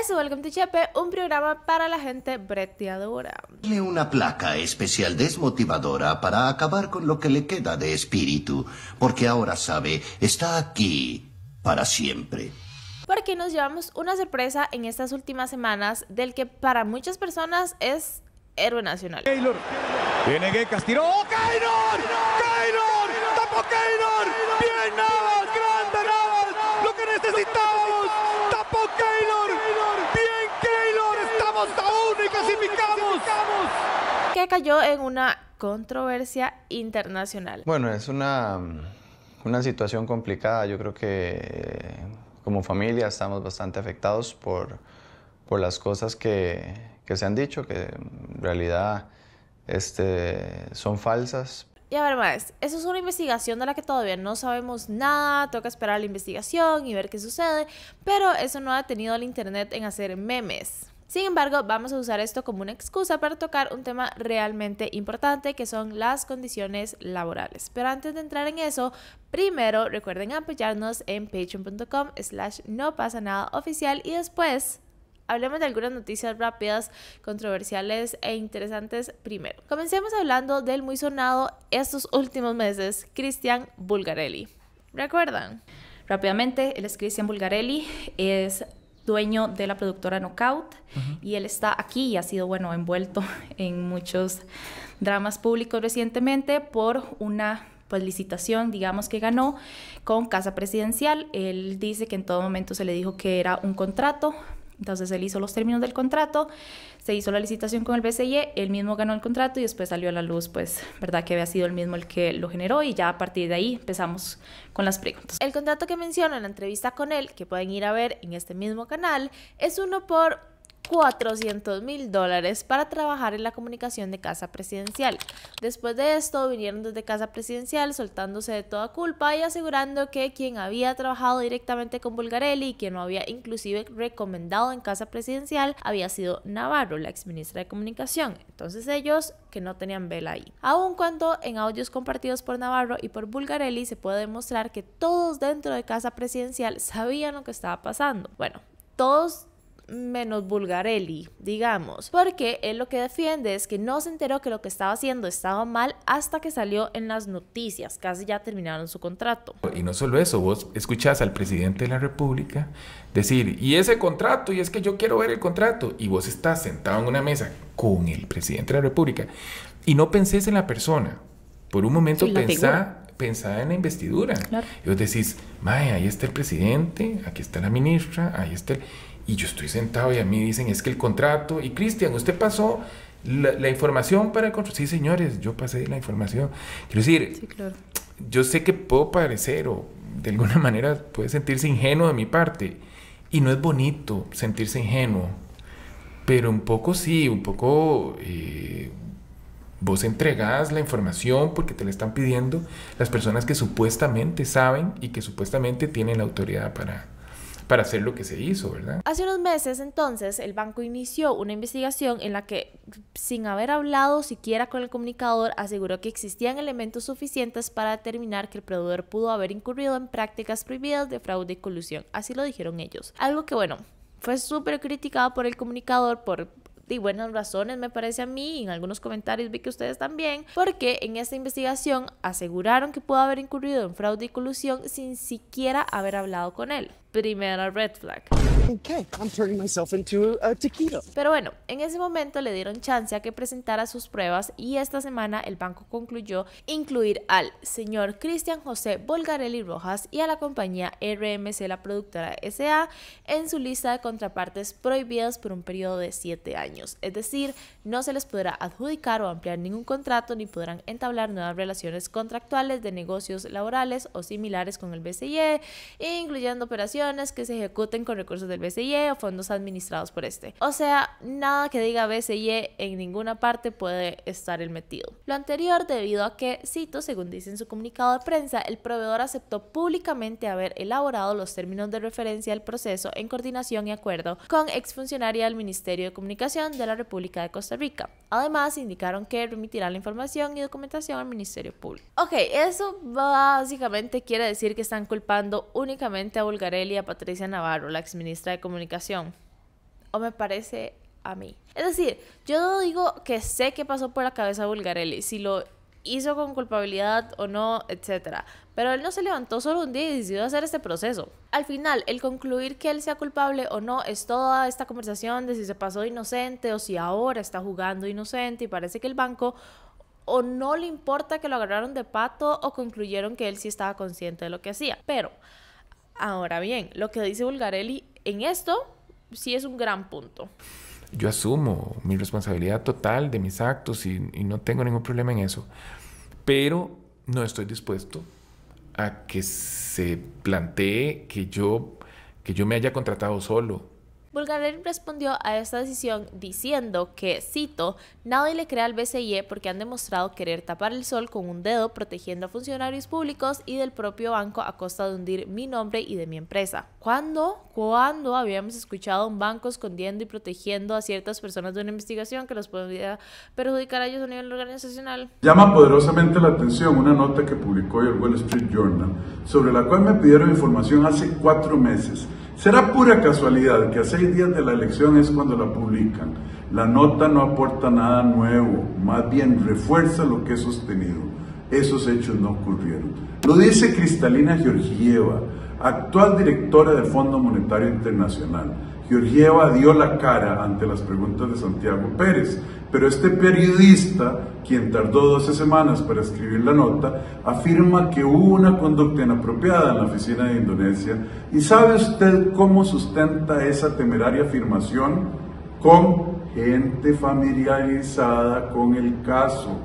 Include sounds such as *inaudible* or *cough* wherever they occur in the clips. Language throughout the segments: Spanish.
es Welcome to Chepe, un programa para la gente breteadora. Una placa especial desmotivadora para acabar con lo que le queda de espíritu, porque ahora sabe, está aquí para siempre porque nos llevamos una sorpresa en estas últimas semanas del que para muchas personas es héroe nacional. Keylor, viene Gekas, castigar! ¡Oh, Keylor, Keylor, tapó Keylor, bien Navas, grande Navas, lo que necesitaba. que cayó en una controversia internacional. Bueno, es una, una situación complicada. Yo creo que como familia estamos bastante afectados por, por las cosas que, que se han dicho, que en realidad este, son falsas. Y a ver, más, eso es una investigación de la que todavía no sabemos nada, toca esperar la investigación y ver qué sucede, pero eso no ha detenido al Internet en hacer memes. Sin embargo, vamos a usar esto como una excusa para tocar un tema realmente importante que son las condiciones laborales. Pero antes de entrar en eso, primero recuerden apoyarnos en patreon.com slash no pasa nada oficial y después hablemos de algunas noticias rápidas, controversiales e interesantes primero. Comencemos hablando del muy sonado estos últimos meses, Cristian Bulgarelli. ¿Recuerdan? Rápidamente, él es Cristian Bulgarelli, es dueño de la productora Knockout y él está aquí y ha sido, bueno, envuelto *laughs* en muchos dramas públicos recientemente por una pues, licitación, digamos que ganó con Casa Presidencial. Él dice que en todo momento se le dijo que era un contrato, entonces él hizo los términos del contrato, se hizo la licitación con el BCI, e, él mismo ganó el contrato y después salió a la luz, pues, verdad que había sido el mismo el que lo generó y ya a partir de ahí empezamos con las preguntas. El contrato que menciono en la entrevista con él, que pueden ir a ver en este mismo canal, es uno por 400 mil dólares para trabajar en la comunicación de Casa Presidencial. Después de esto vinieron desde Casa Presidencial soltándose de toda culpa y asegurando que quien había trabajado directamente con Bulgarelli y quien no había inclusive recomendado en Casa Presidencial había sido Navarro, la exministra de Comunicación. Entonces ellos que no tenían vela ahí. Aun cuando en audios compartidos por Navarro y por Bulgarelli se puede demostrar que todos dentro de Casa Presidencial sabían lo que estaba pasando. Bueno, todos menos vulgarelli, digamos, porque él lo que defiende es que no se enteró que lo que estaba haciendo estaba mal hasta que salió en las noticias, casi ya terminaron su contrato. Y no solo eso, vos escuchás al presidente de la República decir, y ese contrato, y es que yo quiero ver el contrato, y vos estás sentado en una mesa con el presidente de la República, y no pensés en la persona, por un momento pensá en la investidura. Y vos decís, mae, ahí está el presidente, aquí está la ministra, ahí está el... Y yo estoy sentado y a mí dicen, es que el contrato, y Cristian, usted pasó la, información para el contrato. Sí, señores, yo pasé la información. Quiero decir, yo sé que puedo parecer o de alguna *laughs* manera puede sentirse ingenuo de mi parte. Y no es bonito sentirse ingenuo, pero un poco sí, un poco... Eh, vos entregás la información porque te la están pidiendo las personas que supuestamente saben y que supuestamente tienen la autoridad para, para hacer lo que se hizo, ¿verdad? Hace unos meses entonces el banco inició una investigación en la que, sin haber hablado siquiera con el comunicador, aseguró que existían elementos suficientes para determinar que el productor pudo haber incurrido en prácticas prohibidas de fraude y colusión. Así lo dijeron ellos. Algo que, bueno, fue súper criticado por el comunicador por y buenas razones, me parece a mí, y en algunos comentarios vi que ustedes también, porque en esta investigación aseguraron que pudo haber incurrido en fraude y colusión sin siquiera haber hablado con él primera red flag. Okay, I'm turning myself into a, taquito. Pero bueno, en ese momento le dieron chance a que presentara sus pruebas y esta semana el banco concluyó incluir al señor Cristian José Volgarelli Rojas y a la compañía RMC La Productora SA en su lista de contrapartes prohibidas por un periodo de 7 años. Es decir, no se les podrá adjudicar o ampliar ningún contrato ni podrán entablar nuevas relaciones contractuales de negocios laborales o similares con el BCE, incluyendo operaciones que se ejecuten con recursos del BCE o fondos administrados por este. O sea, nada que diga BCE en ninguna parte puede estar el metido. Lo anterior debido a que, cito, según dice en su comunicado de prensa, el proveedor aceptó públicamente haber elaborado los términos de referencia del proceso en coordinación y acuerdo con exfuncionaria del Ministerio de Comunicación de la República de Costa Rica. Además, indicaron que remitirá la información y documentación al Ministerio Público. Ok, eso básicamente quiere decir que están culpando únicamente a Bulgarelli a Patricia Navarro, la exministra de Comunicación. O me parece a mí. Es decir, yo digo que sé qué pasó por la cabeza de Bulgarelli, si lo hizo con culpabilidad o no, etc. Pero él no se levantó solo un día y decidió hacer este proceso. Al final, el concluir que él sea culpable o no es toda esta conversación de si se pasó inocente o si ahora está jugando inocente y parece que el banco o no le importa que lo agarraron de pato o concluyeron que él sí estaba consciente de lo que hacía. Pero Ahora bien, lo que dice Bulgarelli en esto sí es un gran punto. Yo asumo mi responsabilidad total de mis actos y, no tengo ningún problema en eso, pero no estoy dispuesto a que se plantee que yo, que yo me haya contratado solo bulgarin respondió a esta decisión diciendo que, cito, nadie le crea al BCE porque han demostrado querer tapar el sol con un dedo protegiendo a funcionarios públicos y del propio banco a costa de hundir mi nombre y de mi empresa. ¿Cuándo? ¿Cuándo habíamos escuchado un banco escondiendo y protegiendo a ciertas personas de una investigación que los podría perjudicar a ellos a nivel organizacional? Llama poderosamente la atención una nota que publicó el Wall Street Journal sobre la cual me pidieron información hace cuatro meses Será pura casualidad que a seis días de la elección es cuando la publican. La nota no aporta nada nuevo, más bien refuerza lo que he sostenido. Esos hechos no ocurrieron. Lo dice Cristalina Georgieva, actual directora del Fondo Monetario Internacional. Georgieva dio la cara ante las preguntas de Santiago Pérez, pero este periodista, quien tardó 12 semanas para escribir la nota, afirma que hubo una conducta inapropiada en la oficina de Indonesia. ¿Y sabe usted cómo sustenta esa temeraria afirmación? Con gente familiarizada con el caso,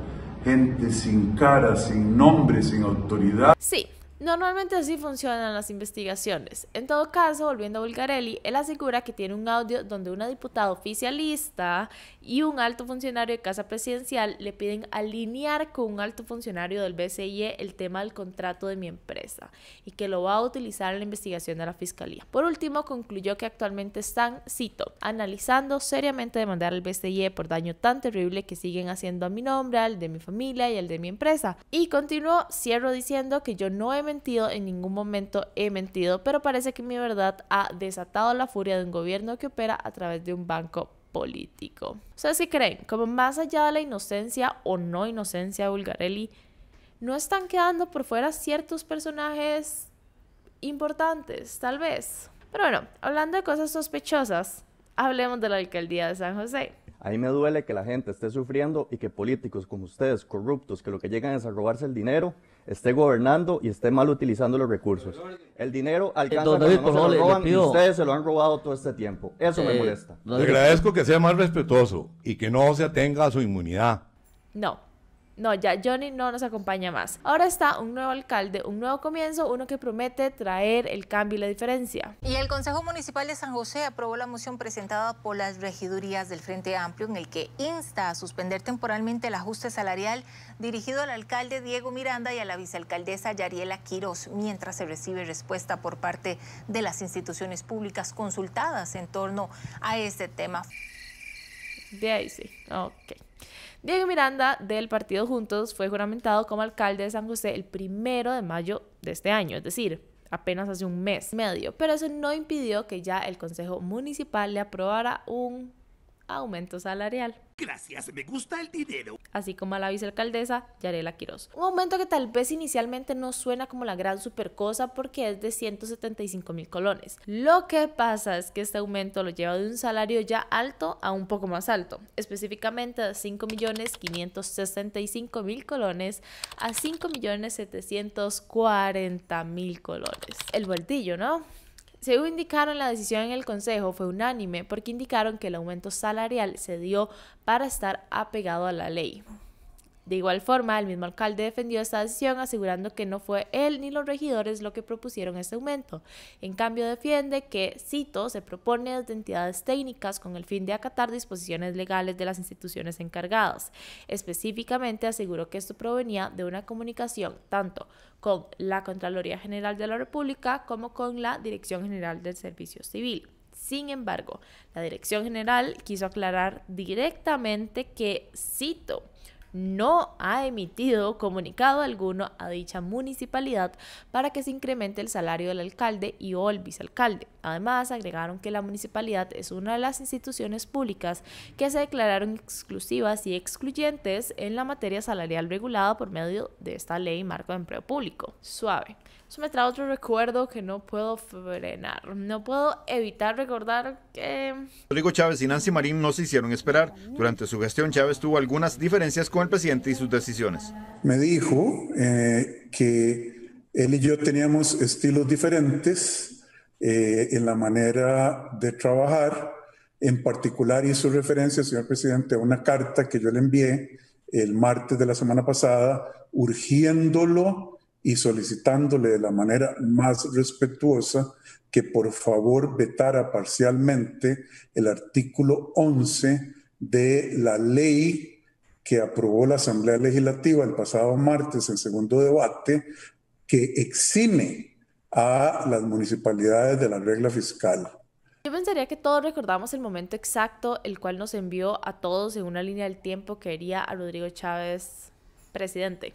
gente sin cara, sin nombre, sin autoridad. Sí, Normalmente así funcionan las investigaciones. En todo caso, volviendo a Bulgarelli, él asegura que tiene un audio donde una diputada oficialista y un alto funcionario de Casa Presidencial le piden alinear con un alto funcionario del BCIE el tema del contrato de mi empresa y que lo va a utilizar en la investigación de la Fiscalía. Por último, concluyó que actualmente están, cito, analizando seriamente demandar al BCIE por daño tan terrible que siguen haciendo a mi nombre, al de mi familia y al de mi empresa. Y continuó, cierro diciendo que yo no he mentido, en ningún momento he mentido, pero parece que mi verdad ha desatado la furia de un gobierno que opera a través de un banco político. sea, si creen? Como más allá de la inocencia o no inocencia de Bulgarelli, ¿no están quedando por fuera ciertos personajes importantes, tal vez? Pero bueno, hablando de cosas sospechosas, hablemos de la alcaldía de San José. Ahí me duele que la gente esté sufriendo y que políticos como ustedes, corruptos, que lo que llegan es a robarse el dinero, esté gobernando y esté mal utilizando los recursos. El dinero eh, alcanza se lo roban y ustedes se lo han robado todo este tiempo. Eso me eh, molesta. Le agradezco que sea más respetuoso y que no se atenga a su inmunidad. No. No, ya Johnny no nos acompaña más. Ahora está un nuevo alcalde, un nuevo comienzo, uno que promete traer el cambio y la diferencia. Y el Consejo Municipal de San José aprobó la moción presentada por las regidurías del Frente Amplio en el que insta a suspender temporalmente el ajuste salarial dirigido al alcalde Diego Miranda y a la vicealcaldesa Yariela Quiroz mientras se recibe respuesta por parte de las instituciones públicas consultadas en torno a este tema. De ahí sí, ok. Diego Miranda del partido Juntos fue juramentado como alcalde de San José el primero de mayo de este año, es decir, apenas hace un mes y medio, pero eso no impidió que ya el Consejo Municipal le aprobara un aumento salarial. Gracias, me gusta el dinero. Así como a la vicealcaldesa Yarela Quiroz. Un aumento que tal vez inicialmente no suena como la gran supercosa porque es de 175 mil colones. Lo que pasa es que este aumento lo lleva de un salario ya alto a un poco más alto, específicamente de 5 millones 565 mil colones a 5 millones 740 mil colones. El vueltillo, ¿no? Según indicaron, la decisión en el Consejo fue unánime porque indicaron que el aumento salarial se dio para estar apegado a la ley. De igual forma, el mismo alcalde defendió esta decisión asegurando que no fue él ni los regidores lo que propusieron este aumento. En cambio, defiende que, cito, se propone de entidades técnicas con el fin de acatar disposiciones legales de las instituciones encargadas. Específicamente, aseguró que esto provenía de una comunicación tanto con la Contraloría General de la República como con la Dirección General del Servicio Civil. Sin embargo, la Dirección General quiso aclarar directamente que, cito, no ha emitido comunicado alguno a dicha municipalidad para que se incremente el salario del alcalde y o el vicealcalde. Además, agregaron que la municipalidad es una de las instituciones públicas que se declararon exclusivas y excluyentes en la materia salarial regulada por medio de esta ley marco de empleo público. Suave. Eso me trae otro recuerdo que no puedo frenar. No puedo evitar recordar que... Rodrigo Chávez y Nancy Marín no se hicieron esperar. Durante su gestión, Chávez tuvo algunas diferencias con el presidente y sus decisiones. Me dijo eh, que él y yo teníamos estilos diferentes eh, en la manera de trabajar. En particular hizo referencia, señor presidente, a una carta que yo le envié el martes de la semana pasada, urgiéndolo y solicitándole de la manera más respetuosa que por favor vetara parcialmente el artículo 11 de la ley que aprobó la Asamblea Legislativa el pasado martes en segundo debate, que exime a las municipalidades de la regla fiscal. Yo pensaría que todos recordamos el momento exacto el cual nos envió a todos en una línea del tiempo que haría a Rodrigo Chávez presidente.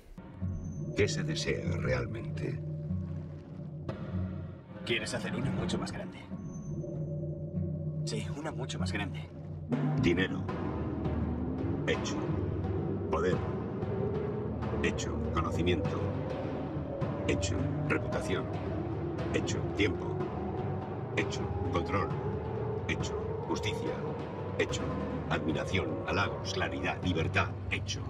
¿Qué se desea realmente? ¿Quieres hacer una mucho más grande? Sí, una mucho más grande. Dinero. Hecho. Poder. Hecho. Conocimiento. Hecho. Reputación. Hecho. Tiempo. Hecho. Control. Hecho. Justicia. Hecho. Admiración. Halagos. Claridad. Libertad. Hecho.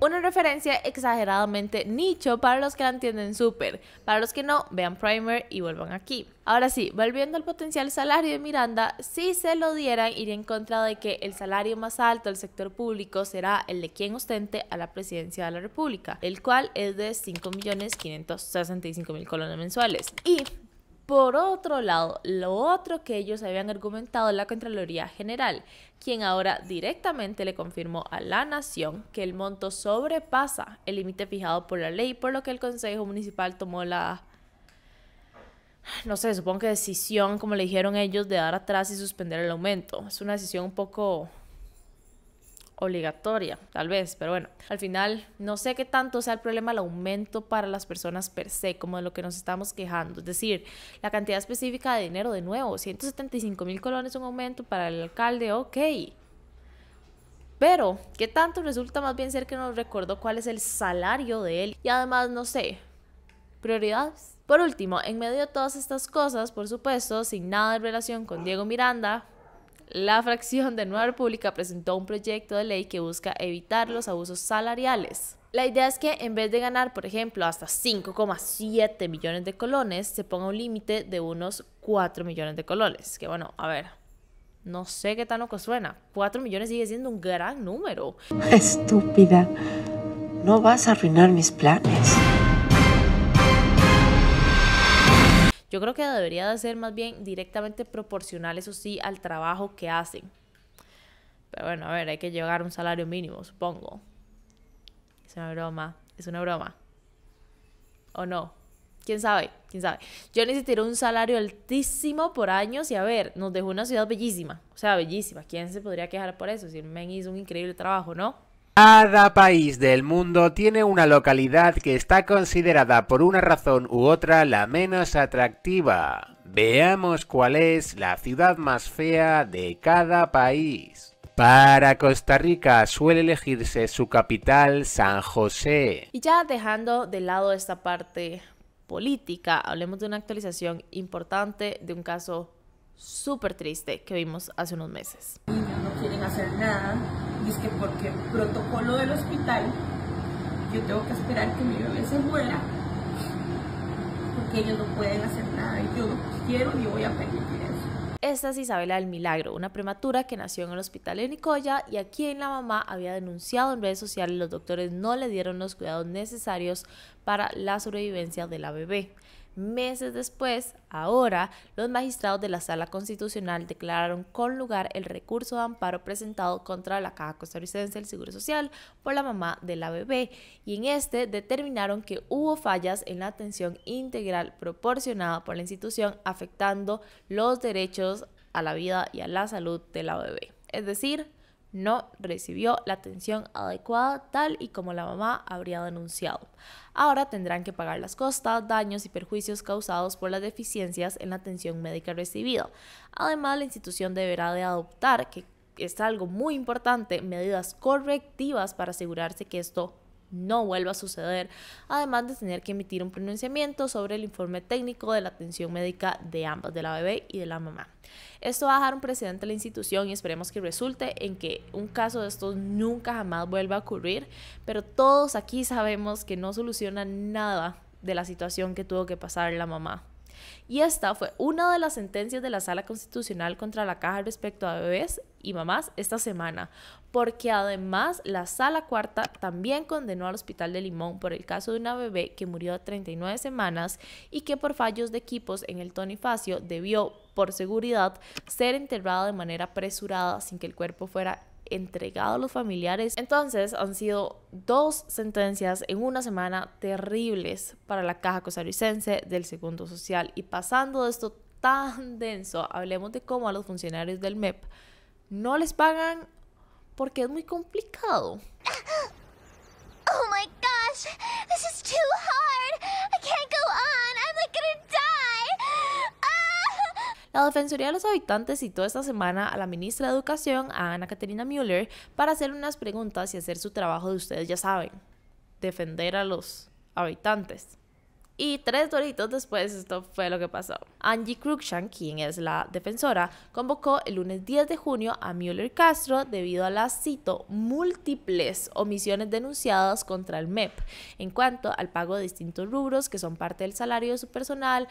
Una referencia exageradamente nicho para los que la entienden súper. Para los que no, vean Primer y vuelvan aquí. Ahora sí, volviendo al potencial salario de Miranda, si se lo dieran, iría en contra de que el salario más alto del sector público será el de quien ostente a la presidencia de la República, el cual es de 5.565.000 colones mensuales. Y por otro lado, lo otro que ellos habían argumentado la Contraloría General, quien ahora directamente le confirmó a la Nación que el monto sobrepasa el límite fijado por la ley, por lo que el Consejo Municipal tomó la, no sé, supongo que decisión, como le dijeron ellos, de dar atrás y suspender el aumento. Es una decisión un poco obligatoria, tal vez, pero bueno, al final no sé qué tanto sea el problema el aumento para las personas per se, como de lo que nos estamos quejando, es decir, la cantidad específica de dinero, de nuevo, 175 mil colones un aumento para el alcalde, ok, pero qué tanto resulta más bien ser que nos recordó cuál es el salario de él y además, no sé, prioridades. Por último, en medio de todas estas cosas, por supuesto, sin nada de relación con Diego Miranda, la fracción de Nueva República presentó un proyecto de ley que busca evitar los abusos salariales. La idea es que en vez de ganar, por ejemplo, hasta 5,7 millones de colones, se ponga un límite de unos 4 millones de colones. Que bueno, a ver, no sé qué tan loco suena. 4 millones sigue siendo un gran número. Estúpida, no vas a arruinar mis planes. Yo creo que debería de ser más bien directamente proporcional, eso sí, al trabajo que hacen. Pero bueno, a ver, hay que llegar a un salario mínimo, supongo. Es una broma, es una broma. ¿O no? ¿Quién sabe? ¿Quién sabe? Yo se tiró un salario altísimo por años y a ver, nos dejó una ciudad bellísima. O sea, bellísima. ¿Quién se podría quejar por eso? Si el men hizo un increíble trabajo, ¿no? Cada país del mundo tiene una localidad que está considerada por una razón u otra la menos atractiva. Veamos cuál es la ciudad más fea de cada país. Para Costa Rica suele elegirse su capital San José. Y ya dejando de lado esta parte política, hablemos de una actualización importante de un caso súper triste que vimos hace unos meses. No quieren hacer nada, y es que porque el protocolo del hospital, yo tengo que esperar que mi bebé se muera, porque ellos no pueden hacer nada, y yo no quiero ni voy a permitir eso. Esta es Isabela del Milagro, una prematura que nació en el hospital de Nicoya y a quien la mamá había denunciado en redes sociales los doctores no le dieron los cuidados necesarios para la sobrevivencia de la bebé. Meses después, ahora, los magistrados de la Sala Constitucional declararon con lugar el recurso de amparo presentado contra la Caja Costarricense del Seguro Social por la mamá de la bebé y en este determinaron que hubo fallas en la atención integral proporcionada por la institución afectando los derechos a la vida y a la salud de la bebé, es decir, no recibió la atención adecuada tal y como la mamá habría denunciado. Ahora tendrán que pagar las costas, daños y perjuicios causados por las deficiencias en la atención médica recibida. Además, la institución deberá de adoptar, que es algo muy importante, medidas correctivas para asegurarse que esto no vuelva a suceder, además de tener que emitir un pronunciamiento sobre el informe técnico de la atención médica de ambas, de la bebé y de la mamá. Esto va a dejar un precedente a la institución y esperemos que resulte en que un caso de estos nunca jamás vuelva a ocurrir, pero todos aquí sabemos que no soluciona nada de la situación que tuvo que pasar la mamá. Y esta fue una de las sentencias de la Sala Constitucional contra la caja respecto a bebés y mamás esta semana, porque además la Sala Cuarta también condenó al Hospital de Limón por el caso de una bebé que murió a 39 semanas y que por fallos de equipos en el Tonifacio debió, por seguridad, ser enterrada de manera apresurada sin que el cuerpo fuera entregado a los familiares. Entonces han sido dos sentencias en una semana terribles para la caja costarricense del Segundo Social. Y pasando de esto tan *laughs* denso, hablemos de cómo a los funcionarios del MEP no les pagan porque es muy complicado. *gasps* Oh my gosh, this is too hard. La Defensoría de los Habitantes citó esta semana a la ministra de Educación, a Ana Caterina Müller, para hacer unas preguntas y hacer su trabajo de ustedes ya saben, defender a los habitantes. Y tres doritos después esto fue lo que pasó. Angie Cruikshank, quien es la defensora, convocó el lunes 10 de junio a Müller Castro debido a las, cito, múltiples omisiones denunciadas contra el MEP en cuanto al pago de distintos rubros que son parte del salario de su personal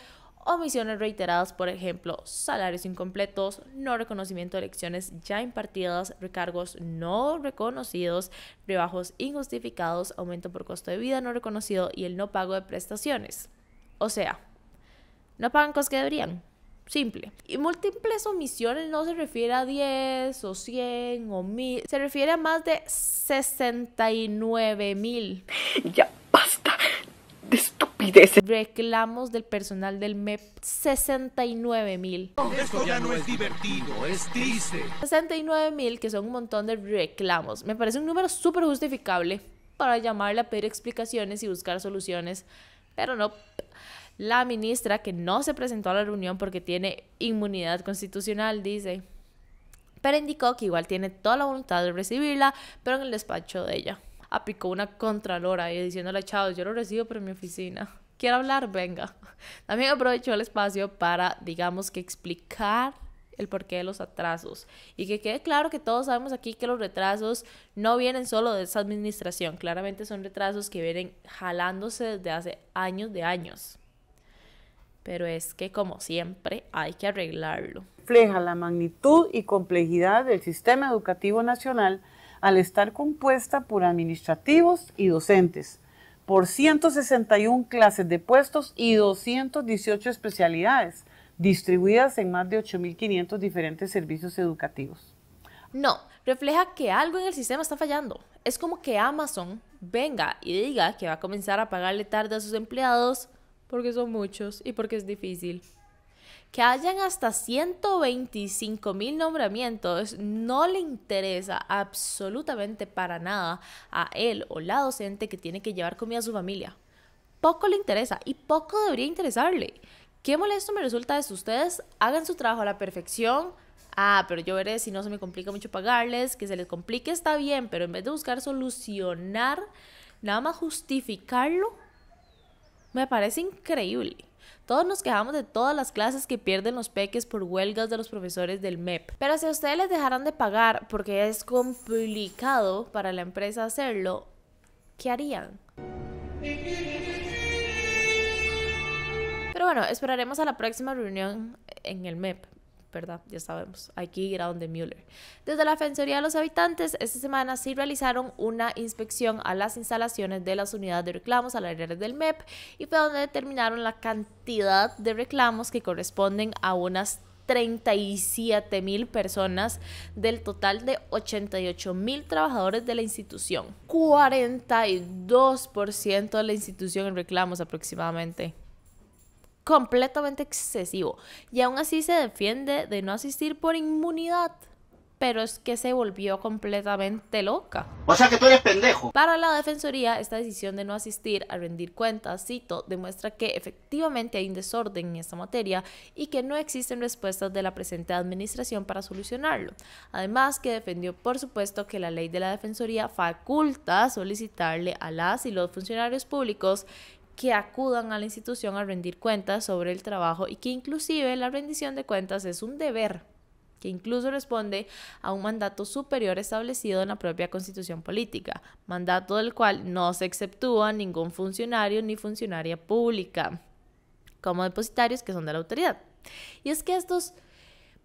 omisiones reiteradas, por ejemplo, salarios incompletos, no reconocimiento de elecciones ya impartidas, recargos no reconocidos, rebajos injustificados, aumento por costo de vida no reconocido y el no pago de prestaciones. O sea, no pagan cosas que deberían. Simple. Y múltiples omisiones no se refiere a 10 o 100 o 1000, se refiere a más de 69 mil. Ya. Reclamos del personal del MEP, 69 mil. Esto ya no es divertido, es triste. 69 mil, que son un montón de reclamos. Me parece un número súper justificable para llamarle a pedir explicaciones y buscar soluciones, pero no. La ministra, que no se presentó a la reunión porque tiene inmunidad constitucional, dice pero indicó que igual tiene toda la voluntad de recibirla, pero en el despacho de ella. Aplicó una contralora y diciéndole, Chavos yo lo recibo, por mi oficina quiere hablar, venga. También aprovecho el espacio para, digamos que explicar el porqué de los atrasos. Y que quede claro que todos sabemos aquí que los retrasos no vienen solo de esa administración, claramente son retrasos que vienen jalándose desde hace años de años. Pero es que como siempre hay que arreglarlo. Refleja la magnitud y complejidad del sistema educativo nacional al estar compuesta por administrativos y docentes por 161 clases de puestos y 218 especialidades, distribuidas en más de 8.500 diferentes servicios educativos. No, refleja que algo en el sistema está fallando. Es como que Amazon venga y diga que va a comenzar a pagarle tarde a sus empleados porque son muchos y porque es difícil que hayan hasta 125 mil nombramientos no le interesa absolutamente para nada a él o la docente que tiene que llevar comida a su familia. Poco le interesa y poco debería interesarle. Qué molesto me resulta si Ustedes hagan su trabajo a la perfección, ah, pero yo veré si no se me complica mucho pagarles, que se les complique está bien, pero en vez de buscar solucionar, nada más justificarlo, me parece increíble. Todos nos quejamos de todas las clases que pierden los peques por huelgas de los profesores del MEP. Pero si a ustedes les dejaran de pagar porque es complicado para la empresa hacerlo, ¿qué harían? Pero bueno, esperaremos a la próxima reunión en el MEP ¿verdad? Ya sabemos, hay que ir a donde Müller. Desde la Defensoría de los Habitantes, esta semana sí realizaron una inspección a las instalaciones de las unidades de reclamos área del MEP y fue donde determinaron la cantidad de reclamos que corresponden a unas 37 mil personas del total de 88 mil trabajadores de la institución. 42% de la institución en reclamos aproximadamente completamente excesivo. Y aún así se defiende de no asistir por inmunidad. Pero es que se volvió completamente loca. O sea que tú eres pendejo. Para la Defensoría, esta decisión de no asistir a rendir cuentas, cito, demuestra que efectivamente hay un desorden en esta materia y que no existen respuestas de la presente administración para solucionarlo. Además, que defendió, por supuesto, que la ley de la Defensoría faculta solicitarle a las y los funcionarios públicos que acudan a la institución a rendir cuentas sobre el trabajo y que inclusive la rendición de cuentas es un deber que incluso responde a un mandato superior establecido en la propia constitución política, mandato del cual no se exceptúa ningún funcionario ni funcionaria pública como depositarios que son de la autoridad. Y es que estos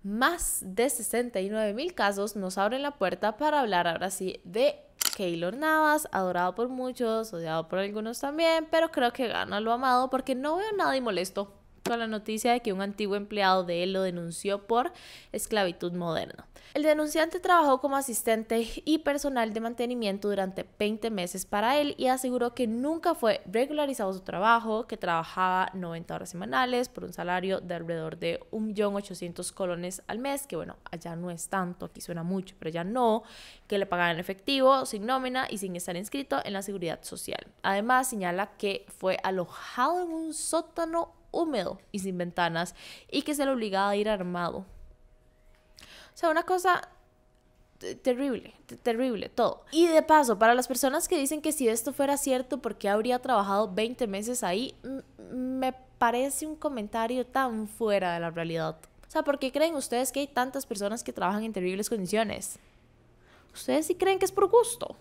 más de 69 mil casos nos abren la puerta para hablar ahora sí de Keylor Navas, adorado por muchos, odiado por algunos también, pero creo que gana lo amado porque no veo nada molesto con la noticia de que un antiguo empleado de él lo denunció por esclavitud moderna. El denunciante trabajó como asistente y personal de mantenimiento durante 20 meses para él y aseguró que nunca fue regularizado su trabajo, que trabajaba 90 horas semanales por un salario de alrededor de 1.800.000 colones al mes, que bueno, allá no es tanto, aquí suena mucho, pero ya no, que le pagaban en efectivo, sin nómina y sin estar inscrito en la seguridad social. Además, señala que fue alojado en un sótano húmedo y sin ventanas y que se le obligaba a ir armado. O sea, una cosa terrible, terrible, todo. Y de paso, para las personas que dicen que si esto fuera cierto, ¿por qué habría trabajado 20 meses ahí? Me parece un comentario tan fuera de la realidad. O sea, ¿por qué creen ustedes que hay tantas personas que trabajan en terribles condiciones? ¿Ustedes sí creen que es por gusto?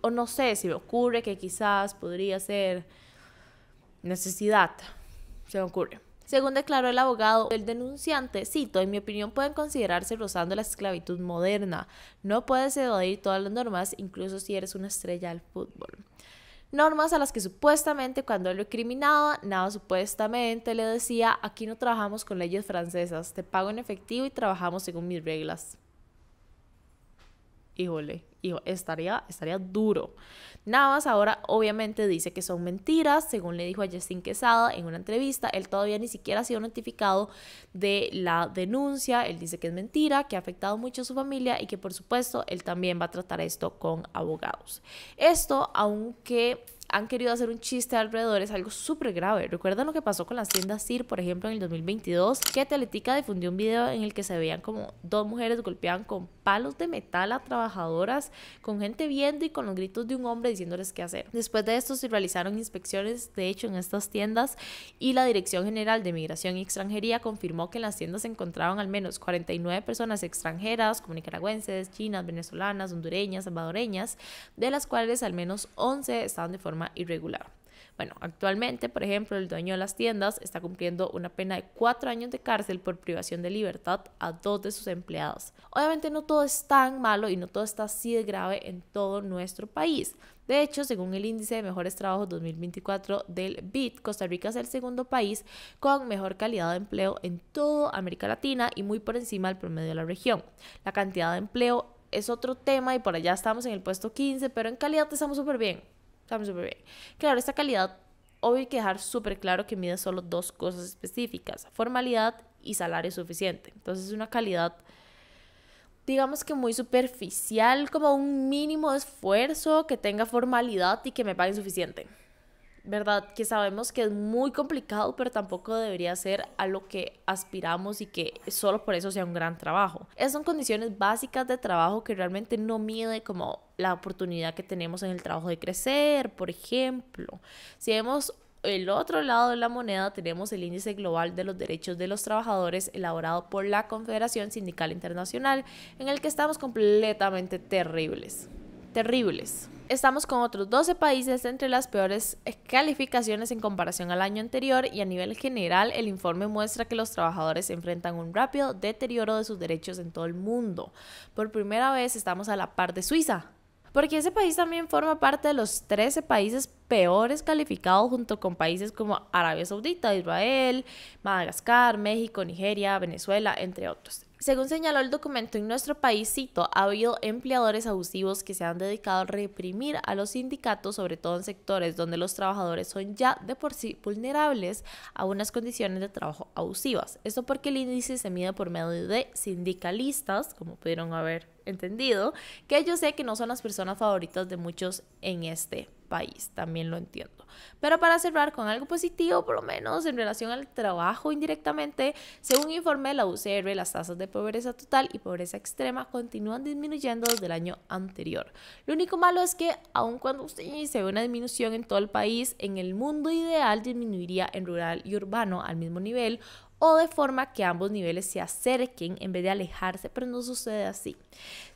O no sé, si me ocurre que quizás podría ser necesidad se ocurre. Según declaró el abogado, el denunciante, cito, en mi opinión pueden considerarse rozando la esclavitud moderna. No puedes evadir todas las normas, incluso si eres una estrella del fútbol. Normas a las que supuestamente cuando lo criminaba, nada supuestamente le decía, aquí no trabajamos con leyes francesas, te pago en efectivo y trabajamos según mis reglas. Híjole y estaría, estaría duro. Navas ahora obviamente dice que son mentiras, según le dijo a Justin Quesada en una entrevista, él todavía ni siquiera ha sido notificado de la denuncia, él dice que es mentira, que ha afectado mucho a su familia y que por supuesto él también va a tratar esto con abogados. Esto aunque han querido hacer un chiste alrededor es algo súper grave. ¿Recuerdan lo que pasó con la hacienda CIR, por ejemplo, en el 2022? Que Teletica difundió un video en el que se veían como dos mujeres golpeaban con palos de metal a trabajadoras, con gente viendo y con los gritos de un hombre diciéndoles qué hacer. Después de esto se realizaron inspecciones, de hecho, en estas tiendas y la Dirección General de Migración y Extranjería confirmó que en las tiendas se encontraban al menos 49 personas extranjeras, como nicaragüenses, chinas, venezolanas, hondureñas, salvadoreñas, de las cuales al menos 11 estaban de forma irregular. Bueno, actualmente, por ejemplo, el dueño de las tiendas está cumpliendo una pena de cuatro años de cárcel por privación de libertad a dos de sus empleados. Obviamente no todo es tan malo y no todo está así de grave en todo nuestro país. De hecho, según el índice de mejores trabajos 2024 del Bit, Costa Rica es el segundo país con mejor calidad de empleo en toda América Latina y muy por encima del promedio de la región. La cantidad de empleo es otro tema y por allá estamos en el puesto 15, pero en calidad estamos súper bien. Claro, esta calidad, obvio hay que dejar súper claro que mide solo dos cosas específicas, formalidad y salario suficiente. Entonces es una calidad, digamos que muy superficial, como un mínimo esfuerzo que tenga formalidad y que me paguen suficiente. ¿verdad? Que sabemos que es muy complicado, pero tampoco debería ser a lo que aspiramos y que solo por eso sea un gran trabajo. Esas son condiciones básicas de trabajo que realmente no mide como la oportunidad que tenemos en el trabajo de crecer, por ejemplo. Si vemos el otro lado de la moneda tenemos el índice global de los derechos de los trabajadores elaborado por la Confederación Sindical Internacional, en el que estamos completamente terribles terribles. Estamos con otros 12 países entre las peores calificaciones en comparación al año anterior y a nivel general el informe muestra que los trabajadores enfrentan un rápido deterioro de sus derechos en todo el mundo. Por primera vez estamos a la par de Suiza, porque ese país también forma parte de los 13 países peores calificados junto con países como Arabia Saudita, Israel, Madagascar, México, Nigeria, Venezuela, entre otros. Según señaló el documento, en nuestro país, ha habido empleadores abusivos que se han dedicado a reprimir a los sindicatos, sobre todo en sectores donde los trabajadores son ya de por sí vulnerables a unas condiciones de trabajo abusivas. Esto porque el índice se mide por medio de sindicalistas, como pudieron haber entendido, que yo sé que no son las personas favoritas de muchos en este país, también lo entiendo. Pero para cerrar con algo positivo, por lo menos en relación al trabajo indirectamente, según informe de la UCR, las tasas de pobreza total y pobreza extrema continúan disminuyendo desde el año anterior. Lo único malo es que aun cuando usted se ve una disminución en todo el país, en el mundo ideal disminuiría en rural y urbano al mismo nivel o de forma que ambos niveles se acerquen en vez de alejarse, pero no sucede así.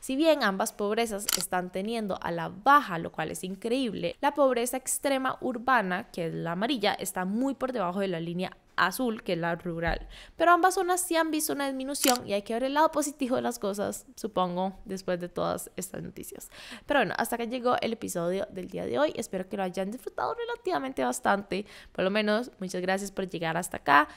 Si bien ambas pobrezas están teniendo a la baja, lo cual es increíble, la pobreza extrema urbana, que es la amarilla, está muy por debajo de la línea azul, que es la rural. Pero ambas zonas sí han visto una disminución y hay que ver el lado positivo de las cosas, supongo, después de todas estas noticias. Pero bueno, hasta que llegó el episodio del día de hoy. Espero que lo hayan disfrutado relativamente bastante. Por lo menos, muchas gracias por llegar hasta acá.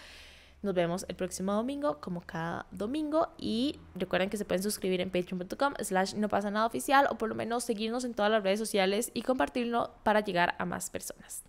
Nos vemos el próximo domingo, como cada domingo. Y recuerden que se pueden suscribir en patreon.com slash no pasa nada oficial o por lo menos seguirnos en todas las redes sociales y compartirlo para llegar a más personas.